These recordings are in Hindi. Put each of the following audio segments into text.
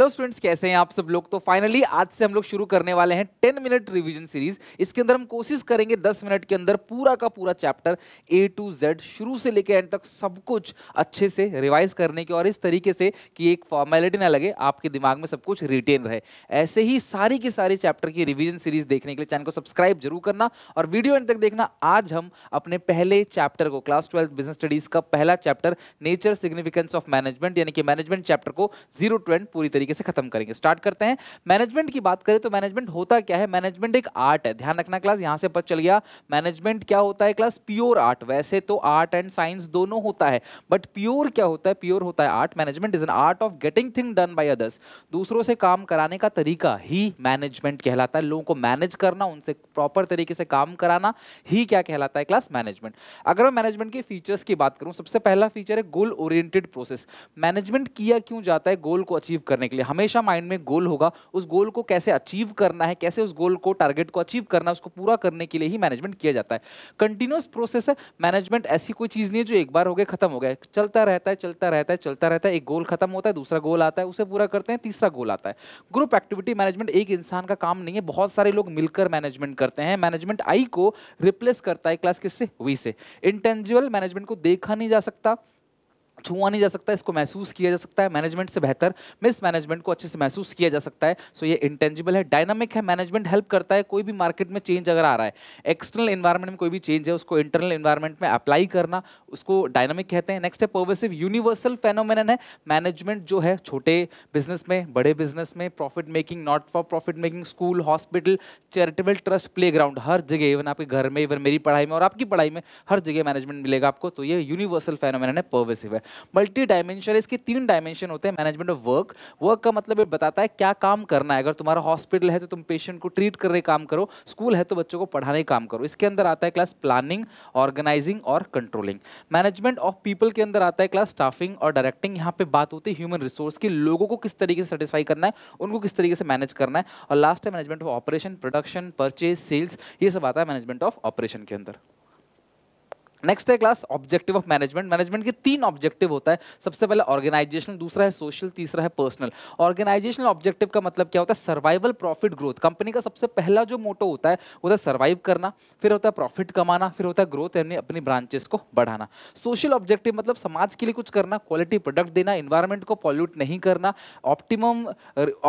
हेलो स्टूडेंट्स कैसे हैं आप सब लोग तो फाइनली आज से हम लोग शुरू करने वाले हैं टेन मिनट रिवीजन सीरीज इसके अंदर हम कोशिश करेंगे दस मिनट के अंदर पूरा का पूरा चैप्टर ए टू जेड शुरू से लेकर एंड तक सब कुछ अच्छे से रिवाइज करने के और इस तरीके से कि एक फॉर्मेलिटी ना लगे आपके दिमाग में सब कुछ रिटेन रहे ऐसे ही सारी के सारी चैप्टर की रिविजन सीरीज देखने के लिए चैनल को सब्सक्राइब जरूर करना और वीडियो एंड तक देखना आज हम अपने पहले चैप्टर को क्लास ट्वेल्थ बिजनेस स्टडीज का पहला chapter nature significance of management यानी कि मैनेजमेंट चैप्टर को जीरो ट्वेंट पूरी तरीके तरीके से खत्म करेंगे स्टार्ट करते हैं मैनेजमेंट की बात करें तो मैनेजमेंट होता क्या है मैनेजमेंट एक आर्ट है ध्यान रखना क्लास यहाँ से पता चल गया मैनेजमेंट क्या होता है क्लास प्योर आर्ट वैसे तो आर्ट एंड साइंस दोनों होता है बट प्योर क्या होता है प्योर होता है art management is an art of getting thing done by others दूसरों से काम कराने का तरीका ही मैनेजमेंट कहलाता है लोगों को मैनेज करना उनसे प्रॉपर तरीके से काम कराना ही क्या कहलाता है क्लास मैनेजमेंट अगर मैं मैनेजमेंट के फीचर्स की बात करूं सबसे पहला फीचर है गोल ओरिएंटेड प्रोसेस मैनेजमेंट किया क्यों जाता है गोल को अचीव करने के लिए लिए हमेशा माइंड में गोल होगा उस गोल को कैसे अचीव करना है कैसे उस गोल को टारगेट को अचीव करना है उसको पूरा करने के लिए ही मैनेजमेंट किया जाता है कंटिन्यूस प्रोसेस है मैनेजमेंट ऐसी कोई चीज़ नहीं है जो एक बार हो गया खत्म हो गया चलता रहता है चलता रहता है चलता रहता है एक गोल खत्म होता है दूसरा गोल आता है उसे पूरा करते हैं तीसरा गोल आता है ग्रुप एक्टिविटी मैनेजमेंट एक इंसान का काम नहीं है बहुत सारे लोग मिलकर मैनेजमेंट करते हैं मैनेजमेंट आई को रिप्लेस करता है क्लास किससे वी से इंटेंजुअल मैनेजमेंट को देखा नहीं जा सकता छुआ नहीं जा सकता इसको महसूस किया जा सकता है मैनेजमेंट से बेहतर मिस मैनेजमेंट को अच्छे से महसूस किया जा सकता है सो ये इंटेंजिबल है डायनामिक है मैनेजमेंट हेल्प करता है कोई भी मार्केट में चेंज अगर आ रहा है एक्सटर्नल इन्वायरमेंट में कोई भी चेंज है उसको इंटरनल इन्वायरमेंट में अप्लाई करना उसको डायनामिक कहते हैं नेक्स्ट है पर्वेसिव यूनिवर्सल फेनोमिन है मैनेजमेंट जो है छोटे बिजनेस में बड़े बिजनेस में profit making not for profit making school hospital charitable trust play हर जगह इवन आपके घर में इवन मेरी पढ़ाई में और आपकी पढ़ाई में हर जगह मैनेजमेंट मिलेगा आपको तो ये यूनिवर्सल फेनोमिन है पर्वेसिव है मल्टी डायमेंशन इसके तीन डायमेंशन होते हैं मैनेजमेंट ऑफ वर्क वर्क का मतलब बताता है क्या काम करना है अगर तुम्हारा हॉस्पिटल है तो तुम पेशेंट को ट्रीट करने काम करो स्कूल है तो बच्चों को पढ़ाने काम करो इसके अंदर आता है क्लास प्लानिंग ऑर्गेनाइजिंग और कंट्रोलिंग मैनेजमेंट ऑफ पीपल के अंदर आता है क्लास स्टाफिंग और डायरेक्टिंग यहाँ पे बात होती है ह्यूमन रिसोर्स की लोगों को किस तरीके से सेटिस्फाई करना है उनको किस तरीके से मैनेज करना है और लास्ट है management of operation production purchase sales ये सब आता है मैनेजमेंट ऑफ ऑपरेशन के अंदर नेक्स्ट है class objective of management management के तीन ऑब्जेक्टिव होता है सबसे पहले ऑर्गेनाइजेशन दूसरा है सोशल तीसरा है पर्सनल ऑर्गेनाइजेशनल ऑब्जेक्टिव का मतलब क्या होता है सर्वाइवल प्रॉफिट ग्रोथ कंपनी का सबसे पहला जो मोटो होता है वो है सर्वाइव करना फिर होता है प्रॉफिट कमाना फिर होता है ग्रोथ यानी अपनी ब्रांचेस को बढ़ाना सोशल ऑब्जेक्टिव मतलब समाज के लिए कुछ करना क्वालिटी प्रोडक्ट देना इन्वायरमेंट को पॉल्यूट नहीं करना optimum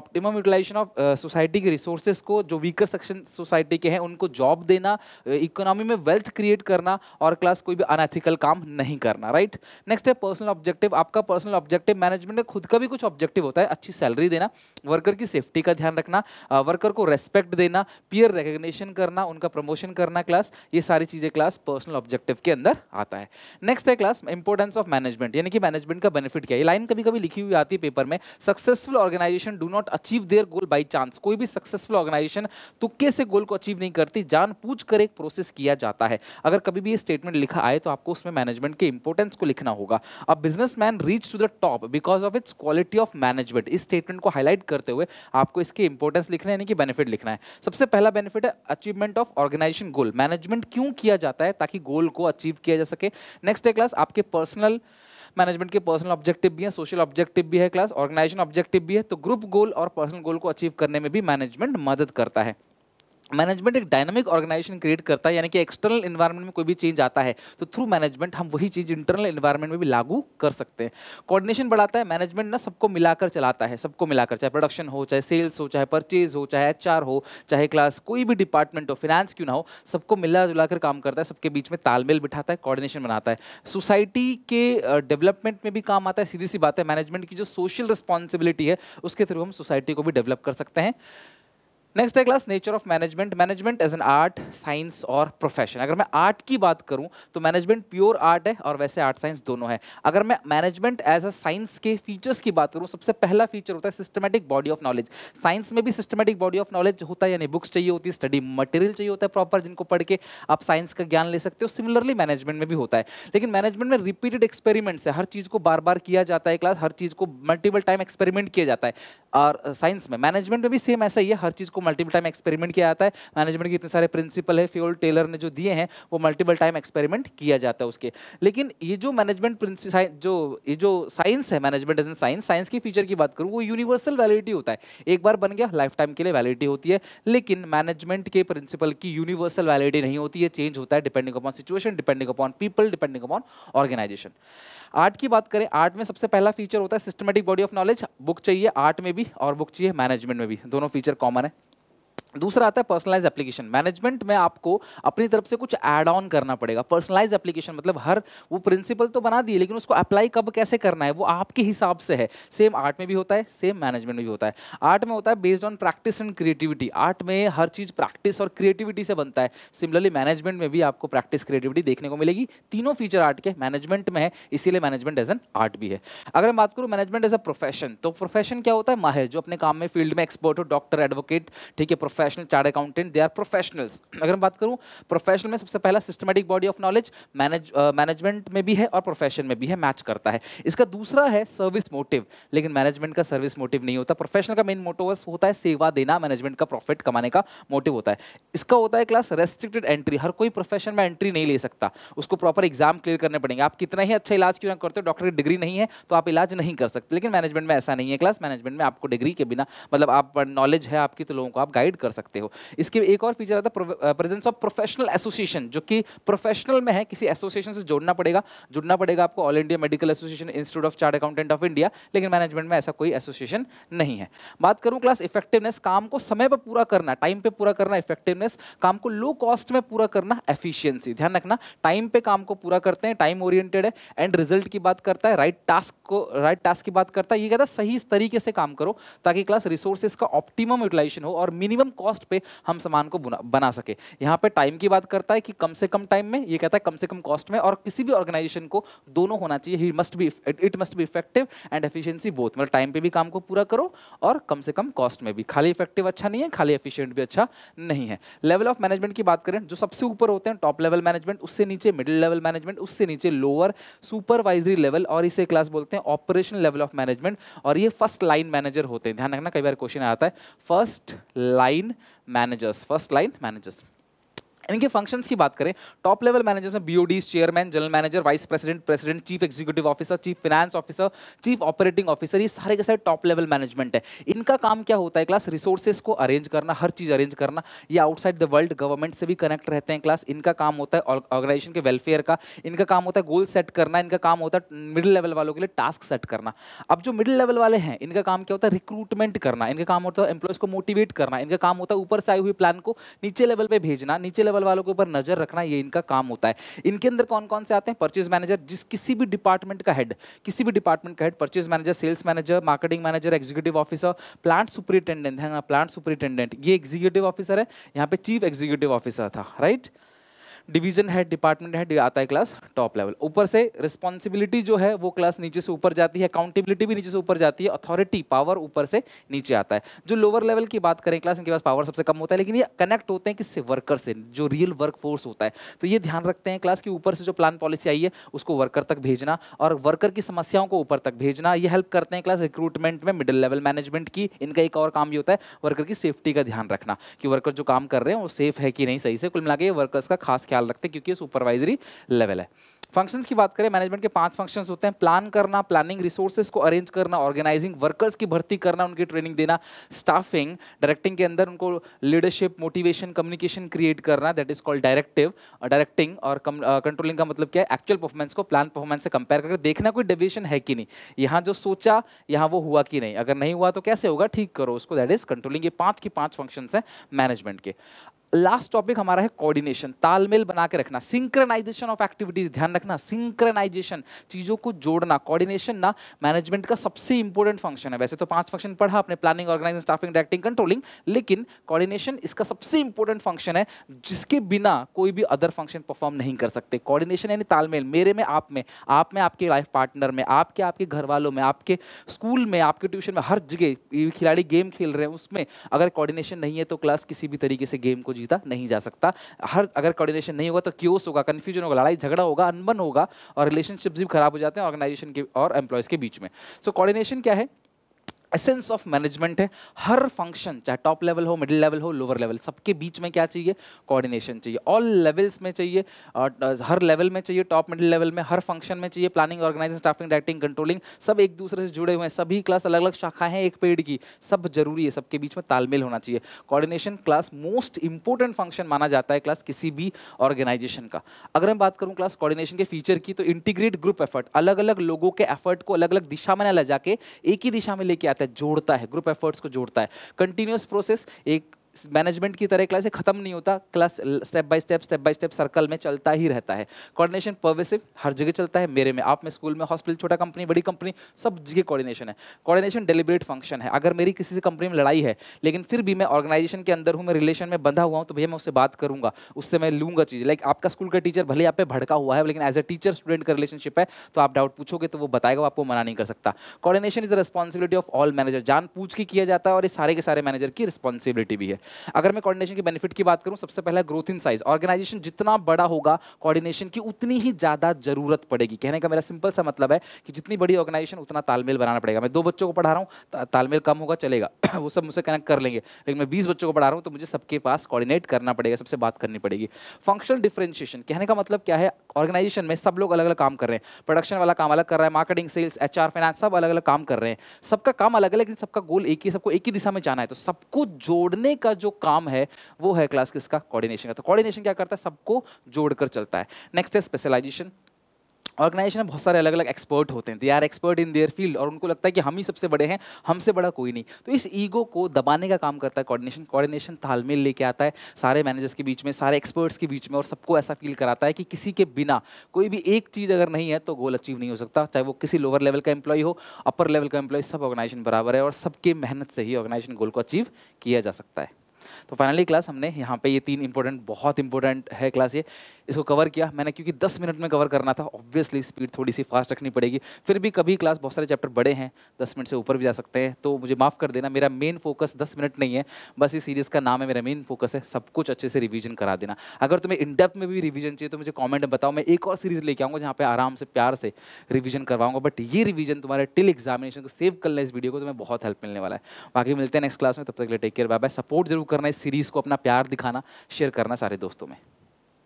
optimum utilisation of society के रिसोर्सेज को जो वीकर सेक्शन सोसाइटी के हैं उनको जॉब देना इकोनॉमी में वेल्थ क्रिएट करना और क्लास पास कोई भी अनएथिकल काम नहीं करना राइट नेक्स्ट है पर्सनल ऑब्जेक्टिव आपका पर्सनल ऑब्जेक्टिव मैनेजमेंट में खुद का भी कुछ ऑब्जेक्टिव होता है अच्छी सैलरी देना वर्कर की सेफ्टी का ध्यान रखना वर्कर को रेस्पेक्ट देना पियर रिकग्निशन करना उनका प्रमोशन करना क्लास ये सारी चीज़ें क्लास पर्सनल ऑब्जेक्टिव के अंदर आता है नेक्स्ट है क्लास इंपॉर्टेंस ऑफ मैनेजमेंट यानी कि मैनेजमेंट का बेनिफिट क्या है लाइन कभी कभी लिखी हुई आती है पेपर में successful organisation do not achieve their goal by chance कोई भी सक्सेसफुल ऑर्गेनाइजेशन तुक्के से गोल को अचीव नहीं करती जान पूछ कर एक प्रोसेस किया जाता है अगर कभी भी ये स्टेटमेंट लिखा आए तो आपको उसमें मैनेजमेंट के इंपोर्टेंस को लिखना होगा अब man reach to the top because of its quality of management इस स्टेटमेंट को हाईलाइट करते हुए आपको इसके इंपोर्टेंस लिखना है यानी कि बेनिफिट लिखना है सबसे पहला बेनिफिट है achievement of organisation goal management क्यों किया जाता है ताकि गोल को अचीव किया जा सके नेक्स्ट है क्लास आपके पर्सनल मैनेजमेंट के पर्सनल ऑब्जेक्टिव भी हैं सोशल ऑब्जेक्टिव भी है क्लास ऑर्गेनाइजेशन ऑब्जेक्टिव भी है तो ग्रुप गोल और पर्सनल गोल को अचीव करने में भी मैनेजमेंट मदद करता है मैनेजमेंट एक डायनामिक ऑर्गेनाइजेशन क्रिएट करता है यानी कि एक्सटर्नल इन्वायरमेंट में कोई भी चेंज आता है तो थ्रू मैनेजमेंट हम वही चीज़ इंटरनल इन्वायरमेंट में भी लागू कर सकते हैं कोऑर्डिनेशन बढ़ाता है मैनेजमेंट ना सबको मिलाकर चलाता है सबको मिलाकर चाहे प्रोडक्शन हो चाहे सेल्स हो चाहे परचेज हो चाहे एच हो चाहे क्लास कोई भी डिपार्टमेंट हो फिनेंस क्यों ना हो सबको मिला कर काम करता है सबके बीच में तालमेल बिठाता है कॉर्डिनेशन बनाता है सोसाइटी के डेवलपमेंट में भी काम आता है सीधी सी बात है मैनेजमेंट की जो सोशल रिस्पॉन्सिबिलिटी है उसके थ्रू हम सोसाइटी को भी डेवलप कर सकते हैं नेक्स्ट है class nature of management management as an art science और प्रोफेशन अगर मैं आर्ट की बात करूं तो मैनेजमेंट प्योर आर्ट है और वैसे आर्ट साइंस दोनों है अगर मैं मैनेजमेंट एज अ साइंस के फीचर्स की बात करूं सबसे पहला फीचर होता है systematic body of knowledge science में भी सिस्टमेटिक बॉडी ऑफ नॉलेज होता है यानी बुक्स चाहिए होती है स्टडी मटेरियल चाहिए होता है प्रॉपर जिनको पढ़ के आप साइंस का ज्ञान ले सकते हो सिमिलरली मैनेजमेंट में भी होता है लेकिन मैनेजमेंट में रिपीटेड एक्सपेरिमेंट्स है हर चीज़ को बार बार किया जाता है क्लास हर चीज़ को मल्टीपल टाइम एक्सपेरिमेंट किया जाता है और साइंस uh, में मैनेजमेंट में भी सेम ऐसा ही है हर चीज़ को मल्टीपल टाइम एक्सपेरिमेंट किया जाता है मैनेजमेंट के इतने सारे प्रिंसिपल है फ्यूल टेलर ने जो दिए हैं वो मल्टीपल टाइम एक्सपेरिमेंट किया जाता है उसके लेकिन ये जो मैनेजमेंट जो ये जो साइंस है मैनेजमेंट एज साइंस साइंस की फीचर की बात करूँ वो यूनिवर्सल वैलिडिटी होता है एक बार बन गया लाइफ टाइम के लिए वैलिडिटी होती है लेकिन मैनेजमेंट के प्रिंसिपल की यूनिवर्सल वैलिडिटी नहीं होती है चेंज होता है depending upon situation depending upon people depending upon organisation art की बात करें आर्ट में सबसे पहला फीचर होता है systematic body of knowledge book चाहिए आर्ट में भी और बुक चाहिए मैनेजमेंट में भी दोनों फीचर कॉमन है दूसरा आता है पर्सनलाइज एप्लीकेशन मैनेजमेंट में आपको अपनी तरफ से कुछ ऐड ऑन करना पड़ेगा पर्सनलाइज एप्लीकेशन मतलब हर वो प्रिंसिपल तो बना दिए लेकिन उसको अप्लाई कब कैसे करना है वो आपके हिसाब से है सेम आर्ट में भी होता है सेम मैनेजमेंट में भी होता है आर्ट में होता है based on practice and creativity art में हर चीज़ प्रैक्टिस और क्रिएटिविटी से बनता है सिमिलरली मैनेजमेंट में भी आपको प्रैक्टिस क्रिएटिविटी देखने को मिलेगी तीनों फीचर आर्ट के मैनेजमेंट में है इसीलिए मैनेजमेंट एज एन आर्ट भी है अगर मैं बात करूँ मैनेजमेंट एज अ प्रोफेशन तो प्रोफेशन क्या होता है माहिर जो अपने काम में फील्ड में एक्सपर्ट हो डॉक्टर एडवोकेट ठीक है profession professional chartered accountant they are professionals अगर मैं बात करूँ प्रोफेशनल में सबसे पहला systematic body of knowledge manage management में भी है और प्रोफेशन में भी है मैच करता है इसका दूसरा है सर्विस मोटिव लेकिन मैनेजमेंट का सर्विस मोटिव नहीं होता प्रोफेशनल का मेन मोटिव होता है सेवा देना मैनेजमेंट का प्रॉफिट कमाने का मोटिव होता है इसका होता है क्लास रेस्ट्रिक्टेड एंट्री हर कोई प्रोफेशन में एंट्री नहीं ले सकता उसको प्रॉपर एग्जाम क्लियर करने पड़ेंगे आप कितना ही अच्छा इलाज क्यों करते हो डॉक्टर की डिग्री नहीं है तो आप इलाज नहीं कर सकते लेकिन मैनेजमेंट में ऐसा नहीं है क्लास मैनेजमेंट में आपको डिग्री के बिना मतलब आप नॉलेज है आपकी तो लोगों को आप गाइड कर कर सकते हो इसके एक और फीचर आता है प्रेजेंस ऑफ प्रोफेशनल एसोसिएशन जो कि प्रोफेशनल में है किसी एसोसिएशन से जोड़ना पड़ेगा जुड़ना पड़ेगा आपको all India medical association institute of chart accountant of India लेकिन मैनेजमेंट में ऐसा कोई एसोसिएशन नहीं है बात करूँ क्लास इफेक्टिवनेस काम को समय पर पूरा करना टाइम पर पूरा करना इफेक्टिवनेस काम को लो कॉस्ट में पूरा करना एफिशियंसी ध्यान रखना टाइम पे काम को पूरा करते हैं टाइम ओरिएंटेड है एंड रिजल्ट की बात करता है राइट टास्क को राइट टास्क की बात करता है ये कहता है सही तरीके से काम करो ताकि क्लास रिसोर्सेज का ऑप्टिमम यूटिलाइजेशन हो और मिनिमम कॉस्ट पे हम सामान को बना सके यहाँ पे टाइम की बात करता है कि कम से कम टाइम में ये कहता है कम से कम कॉस्ट में और किसी भी ऑर्गेनाइजेशन को दोनों होना चाहिए ही must be it must be effective and efficiency both मतलब टाइम पे भी काम को पूरा करो और कम से कम कॉस्ट में भी खाली इफेक्टिव अच्छा नहीं है खाली एफिशियंट भी अच्छा नहीं है लेवल ऑफ मैनेजमेंट की बात करें जो सबसे ऊपर होते हैं टॉप लेवल मैनेजमेंट उससे नीचे मिडिल लेवल मैनेजमेंट उससे नीचे लोअर सुपरवाइजरी लेवल और इसे क्लास बोलते हैं ऑपरेशन लेवल ऑफ मैनेजमेंट और ये फर्स्ट लाइन मैनेजर होते हैं ध्यान रखना कई बार क्वेश्चन आता है first line managers. First line managers. इनके फंक्शंस की बात करें टॉप लेवल मैनेजर्स में BOD chairman general manager vice president president chief executive officer chief finance officer chief operating officer ये सारे के सारे टॉप लेवल मैनेजमेंट है इनका काम क्या होता है क्लास रिसोर्सेज को अरेंज करना हर चीज़ अरेंज करना ये आउटसाइड द वर्ल्ड गवर्नमेंट से भी कनेक्ट रहते हैं क्लास इनका काम होता है ऑर्गेनाइजेशन के वेलफेयर का इनका काम होता है गोल सेट करना इनका काम होता है मिडिल लेवल वालों के लिए टास्क सेट करना अब जो मिडिल लेवल वाले हैं इनका काम क्या होता है रिक्रूटमेंट करना इनका काम होता है एम्प्लॉयज़ को मोटिवेट करना इनका काम होता है ऊपर से आई हुई प्लान को नीचे लेवल पर भेजना नीचे लेवल लेवल वालों के ऊपर नजर रखना ये इनका काम होता है इनके अंदर कौन कौन से आते हैं परचेज मैनेजर जिस किसी भी डिपार्टमेंट का हेड किसी भी डिपार्टमेंट का head purchase manager sales manager marketing manager executive officer plant superintendent है ना प्लांट सुपरिटेंडेंट ये एग्जीक्यूटिव ऑफिसर है यहाँ पे चीफ एग्जीक्यूटिव ऑफिसर था right right? Division head department head आता है क्लास टॉप लेवल ऊपर से रिस्पॉन्सिबिलिटी जो है वो क्लास नीचे से ऊपर जाती है अकाउंटेबिलिटी भी नीचे से ऊपर जाती है अथॉरिटी पावर ऊपर से नीचे आता है जो लोअर लेवल की बात करें क्लास इनके पास पावर सबसे कम होता है लेकिन ये कनेक्ट होते हैं किससे वर्कर से जो रियल वर्क फोर्स होता है तो ये ध्यान रखते हैं क्लास की ऊपर से जो प्लान पॉलिसी आई है उसको वर्कर तक भेजना और वर्कर की समस्याओं को ऊपर तक भेजना ये हेल्प करते हैं क्लास रिक्रूटमेंट में मिडिल लेवल मैनेजमेंट की इनका एक और काम भी होता है वर्कर की सेफ्टी का ध्यान रखना कि वर्कर जो काम कर रहे हैं वो सेफ है कि नहीं सही से कुल मिला के वर्कर्स का खास ख्याल ख्याल रखते हैं क्योंकि सुपरवाइजरी लेवल है फंक्शंस की बात करें मैनेजमेंट के पांच फंक्शंस होते हैं प्लान करना प्लानिंग रिसोर्सेज को अरेंज करना ऑर्गेनाइजिंग वर्कर्स की भर्ती करना उनकी ट्रेनिंग देना स्टाफिंग डायरेक्टिंग के अंदर उनको लीडरशिप मोटिवेशन कम्युनिकेशन क्रिएट करना that is called directive directing और कंट्रोलिंग uh, का मतलब क्या है एक्चुअल परफॉर्मेंस को प्लान परफॉर्मेंस से कंपेयर करके देखना कोई डेविएशन है कि नहीं यहाँ जो सोचा यहाँ वो हुआ कि नहीं अगर नहीं हुआ तो कैसे होगा ठीक करो उसको दैट इज कंट्रोलिंग ये पाँच की पाँच फंक्शन हैं मैनेजमेंट के लास्ट टॉपिक हमारा है कोऑर्डिनेशन तालमेल बना के रखना सिंक्रनाइजेशन ऑफ एक्टिविटीज ध्यान रखना सिंक्रनाइजेशन चीज़ों को जोड़ना कोऑर्डिनेशन ना मैनेजमेंट का सबसे इंपॉर्टेंट फंक्शन है वैसे तो पांच फंक्शन पढ़ा अपने planning organising staffing directing controlling लेकिन कॉर्डिनेशन इसका सबसे इंपॉर्टेंट फंक्शन है जिसके बिना कोई भी अदर फंक्शन परफॉर्म नहीं कर सकते कॉर्डिनेशन यानी तालमेल मेरे में आप में आप में आपके लाइफ पार्टनर में आपके आपके घर वालों में आपके स्कूल में आपके ट्यूशन में हर जगह खिलाड़ी गेम खेल रहे हैं उसमें अगर कॉर्डिनेशन नहीं है तो क्लास किसी भी तरीके से गेम को जीता नहीं जा सकता हर अगर कोऑर्डिनेशन नहीं होगा तो क्योस होगा कन्फ्यूजन होगा लड़ाई झगड़ा होगा अनबन होगा और रिलेशनशिप भी खराब हो जाते हैं ऑर्गेनाइजेशन के और एम्प्लॉयज़ के बीच में सो so, कोऑर्डिनेशन क्या है एसेंस ऑफ मैनेजमेंट है हर फंक्शन चाहे टॉप लेवल हो मिडिल लेवल हो लोअर लेवल सबके बीच में क्या चाहिए कोऑर्डिनेशन चाहिए ऑल लेवल्स में चाहिए हर लेवल में चाहिए टॉप मिडिल लेवल में हर फंक्शन में चाहिए planning organising staffing directing controlling सब एक दूसरे से जुड़े हुए हैं सभी क्लास अलग अलग शाखाएं हैं एक पेड़ की सब जरूरी है सबके बीच में तालमेल होना चाहिए coordination class most important function माना जाता है क्लास किसी भी ऑर्गेनाइजेशन का अगर मैं बात करूँ क्लास कॉर्डिनेशन के फीचर की तो इंटीग्रेट ग्रुप एफर्ट अलग अलग लोगों के एफर्ट को अलग अलग दिशा में न ले जाके एक ही दिशा में लेके आते करता है जोड़ता है ग्रुप एफर्ट्स को जोड़ता है कंटिन्यूस प्रोसेस एक मैनेजमेंट की तरह क्लास खत्म नहीं होता class step by step step by step circle में चलता ही रहता है कोऑर्डिनेशन परवेसिव हर जगह चलता है मेरे में आप में स्कूल में हॉस्पिटल छोटा कंपनी बड़ी कंपनी सब जगह कोऑर्डिनेशन है कोऑर्डिनेशन डेलिब्रेट फंक्शन है अगर मेरी किसी से कंपनी में लड़ाई है लेकिन फिर भी मैं ऑर्गेनाइजेशन के अंदर हूँ मैं रिलेशन में बंधा हुआ हूँ तो भैया मैं उससे बात करूँगा उससे मैं लूँगा चीज़ लाइक आपका स्कूल का टीचर भले आप पे भड़का हुआ है लेकिन एज ए टीचर स्टूडेंट का रिलेशनशिप है तो आप डाउट पूछोगे तो वो बताएगा आपको मना नहीं कर सकता coordination is the responsibility of all manager जान पूछ के किया जाता है और ये सारे के सारे मैनेजर की रिस्पॉन्सिबिलिटी भी है बेनिफिट अगर मैं कोऑर्डिनेशन के बेनिफिट की बात करूं सबसे पहला ग्रोथ इन साइज ऑर्गेनाइजेशन जितना बड़ा होगा कोऑर्डिनेशन की उतनी ही ज़्यादा जरूरत पड़ेगी कहने का मेरा सिंपल सा मतलब है कि जितनी बड़ी ऑर्गेनाइजेशन उतना तालमेल बनाना पड़ेगा मैं दो बच्चों को पढ़ा रहा हूँ तालमेल कम होगा चलेगा वो सब मुझसे कनेक्ट कर लेंगे लेकिन मैं बीस बच्चों को पढ़ा रहा हूँ तो मुझे सबके पास कॉर्डिनेट करना पड़ेगा सबसे बात करनी पड़ेगी फंक्शनल डिफ्रेंशिएशन कहने का मतलब क्या है ऑर्गेनाइजेशन में सब लोग अलग अलग काम कर रहे हैं प्रोडक्शन वाला काम अलग कर रहा है मार्केटिंग सेल्स एच फाइनेंस सब अलग अलग काम कर रहे हैं सबका काम अलग है लेकिन सबका गोल एक ही सबको एक ही दिशा में जाना है तो सबको जोड़ने का का जो काम है वो है क्लास किसका कोऑर्डिनेशन का तो कोऑर्डिनेशन क्या करता है सबको जोड़कर चलता है नेक्स्ट है स्पेशलाइजेशन ऑर्गेनाइजेशन में बहुत सारे अलग अलग एक्सपर्ट होते हैं they are expert in their field और उनको लगता है कि हम ही सबसे बड़े हैं हमसे बड़ा कोई नहीं तो इस ईगो को दबाने का काम करता है कोऑर्डिनेशन कोऑर्डिनेशन तालमेल लेके आता है सारे मैनेजर्स के बीच में सारे एक्सपर्ट्स के बीच में और सबको ऐसा फील कराता है कि किसी के बिना कोई भी एक चीज़ अगर नहीं है तो गोल अचीव नहीं हो सकता चाहे वो किसी लोअर लेवल का एम्प्लॉय हो अपर लेवल का एम्प्लॉय सब ऑर्गेनाइजेशन बराबर है और सबके मेहनत से ही ऑर्गेनाइजेशन गोल को अचीव किया जा सकता है तो फाइनली क्लास हमने यहाँ पे ये तीन इंपॉर्टेंट बहुत इंपॉर्टेंट है क्लास ये इसको कवर किया मैंने क्योंकि 10 मिनट में कवर करना था ऑब्वियसली स्पीड थोड़ी सी फास्ट रखनी पड़ेगी फिर भी कभी क्लास बहुत सारे चैप्टर बड़े हैं दस मिनट से ऊपर भी जा सकते हैं तो मुझे माफ़ कर देना मेरा मेन फोकस दस मिनट नहीं है बस इस सीरीज़ का नाम है मेरा मेन फोकस है सब कुछ अच्छे से रिविजन करा देना अगर तुम्हें इन डेप्थ में भी रिविजन चाहिए तो मुझे कॉमेंट में बताओ मैं एक और सीरीज़ लेके आऊँगा जहाँ पर आराम से प्यार से रिविजन करवाऊंगा बट ये रिविजन तुम्हारे टिल एग्जामिनेशन को सेव करना इस वीडियो को तो तुम्हें बहुत हेल्प मिलने वाला है बाकी मिलते हैं नेक्स्ट क्लास में तब तक के लिए take care bye bye support जरूर करना इस सीरीज़ को अपना प्यार दिखाना शेयर करना सारे दोस्तों में